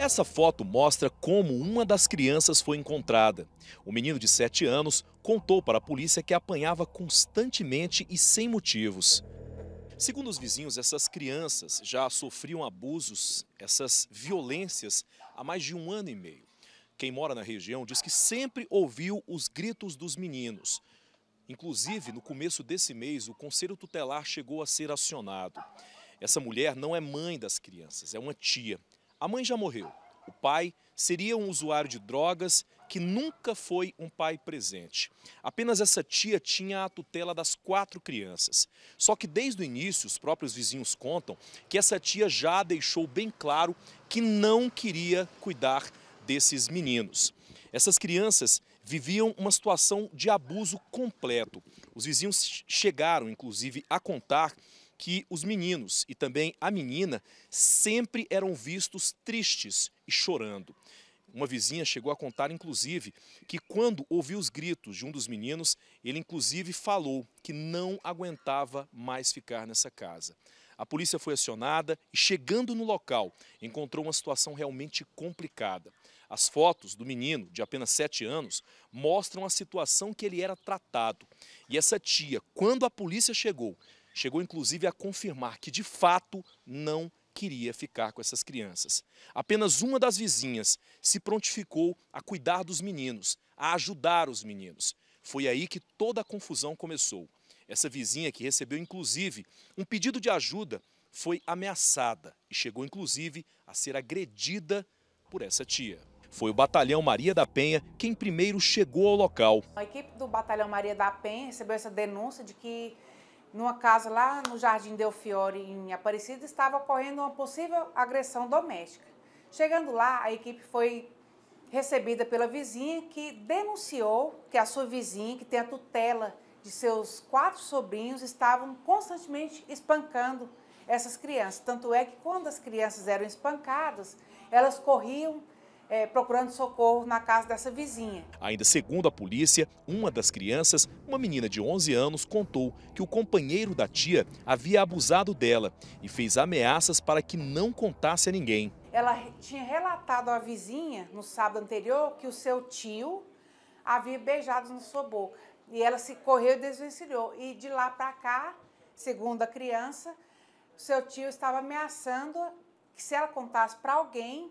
Essa foto mostra como uma das crianças foi encontrada. O menino de 7 anos contou para a polícia que apanhava constantemente e sem motivos. Segundo os vizinhos, essas crianças já sofriam abusos, essas violências, há mais de um ano e meio. Quem mora na região diz que sempre ouviu os gritos dos meninos. Inclusive, no começo desse mês, o conselho tutelar chegou a ser acionado. Essa mulher não é mãe das crianças, é uma tia. A mãe já morreu. O pai seria um usuário de drogas que nunca foi um pai presente. Apenas essa tia tinha a tutela das quatro crianças. Só que desde o início, os próprios vizinhos contam que essa tia já deixou bem claro que não queria cuidar desses meninos. Essas crianças viviam uma situação de abuso completo. Os vizinhos chegaram, inclusive, a contar que os meninos e também a menina sempre eram vistos tristes e chorando. Uma vizinha chegou a contar, inclusive, que quando ouviu os gritos de um dos meninos, ele, inclusive, falou que não aguentava mais ficar nessa casa. A polícia foi acionada e, chegando no local, encontrou uma situação realmente complicada. As fotos do menino, de apenas 7 anos, mostram a situação que ele era tratado. E essa tia, quando a polícia chegou, chegou inclusive a confirmar que de fato não queria ficar com essas crianças. Apenas uma das vizinhas se prontificou a cuidar dos meninos, a ajudar os meninos. Foi aí que toda a confusão começou. Essa vizinha que recebeu inclusive um pedido de ajuda foi ameaçada e chegou inclusive a ser agredida por essa tia. Foi o Batalhão Maria da Penha quem primeiro chegou ao local. A equipe do Batalhão Maria da Penha recebeu essa denúncia de que numa casa lá no Jardim Del Fiore, em Aparecida, estava ocorrendo uma possível agressão doméstica. Chegando lá, a equipe foi recebida pela vizinha que denunciou que a sua vizinha, que tem a tutela de seus quatro sobrinhos, estavam constantemente espancando essas crianças. Tanto é que quando as crianças eram espancadas, elas corriam é, procurando socorro na casa dessa vizinha. Ainda segundo a polícia, uma das crianças, uma menina de 11 anos, contou que o companheiro da tia havia abusado dela e fez ameaças para que não contasse a ninguém. Ela tinha relatado à vizinha no sábado anterior que o seu tio havia beijado na sua boca. E ela se correu e desvencilhou. E de lá para cá, segundo a criança, seu tio estava ameaçando que se ela contasse para alguém,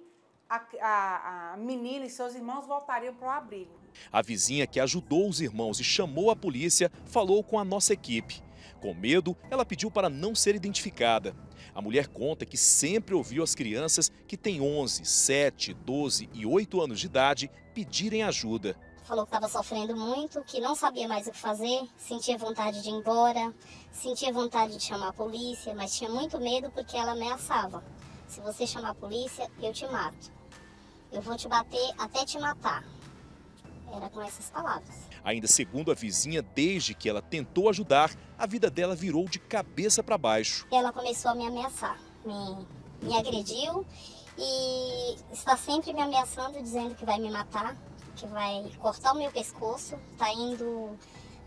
a, a, a menina e seus irmãos voltariam para o abrigo. A vizinha que ajudou os irmãos e chamou a polícia falou com a nossa equipe. Com medo, ela pediu para não ser identificada. A mulher conta que sempre ouviu as crianças que têm 11, 7, 12 e 8 anos de idade pedirem ajuda. Falou que estava sofrendo muito, que não sabia mais o que fazer, sentia vontade de ir embora, sentia vontade de chamar a polícia, mas tinha muito medo porque ela ameaçava. Se você chamar a polícia, eu te mato. Eu vou te bater até te matar. Era com essas palavras. Ainda segundo a vizinha, desde que ela tentou ajudar, a vida dela virou de cabeça para baixo. Ela começou a me ameaçar, me, me agrediu e está sempre me ameaçando, dizendo que vai me matar, que vai cortar o meu pescoço, está indo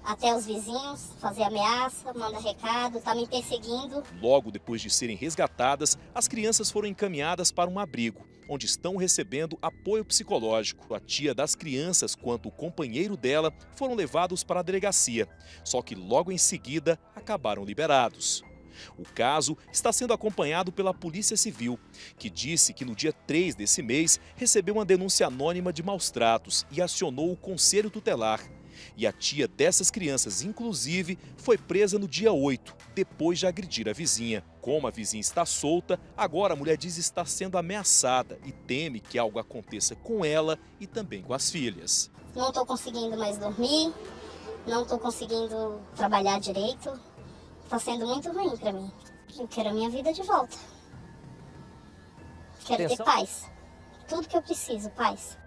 até os vizinhos, fazer ameaça, manda recado, tá me perseguindo. Logo depois de serem resgatadas, as crianças foram encaminhadas para um abrigo, onde estão recebendo apoio psicológico. A tia das crianças, quanto o companheiro dela, foram levados para a delegacia, só que logo em seguida acabaram liberados. O caso está sendo acompanhado pela Polícia Civil, que disse que no dia 3 desse mês recebeu uma denúncia anônima de maus tratos e acionou o Conselho Tutelar. E a tia dessas crianças, inclusive, foi presa no dia 8, depois de agredir a vizinha. Como a vizinha está solta, agora a mulher diz estar sendo ameaçada e teme que algo aconteça com ela e também com as filhas. Não estou conseguindo mais dormir, não estou conseguindo trabalhar direito. Está sendo muito ruim para mim. Eu quero a minha vida de volta. Quero Atenção. ter paz. Tudo que eu preciso, paz.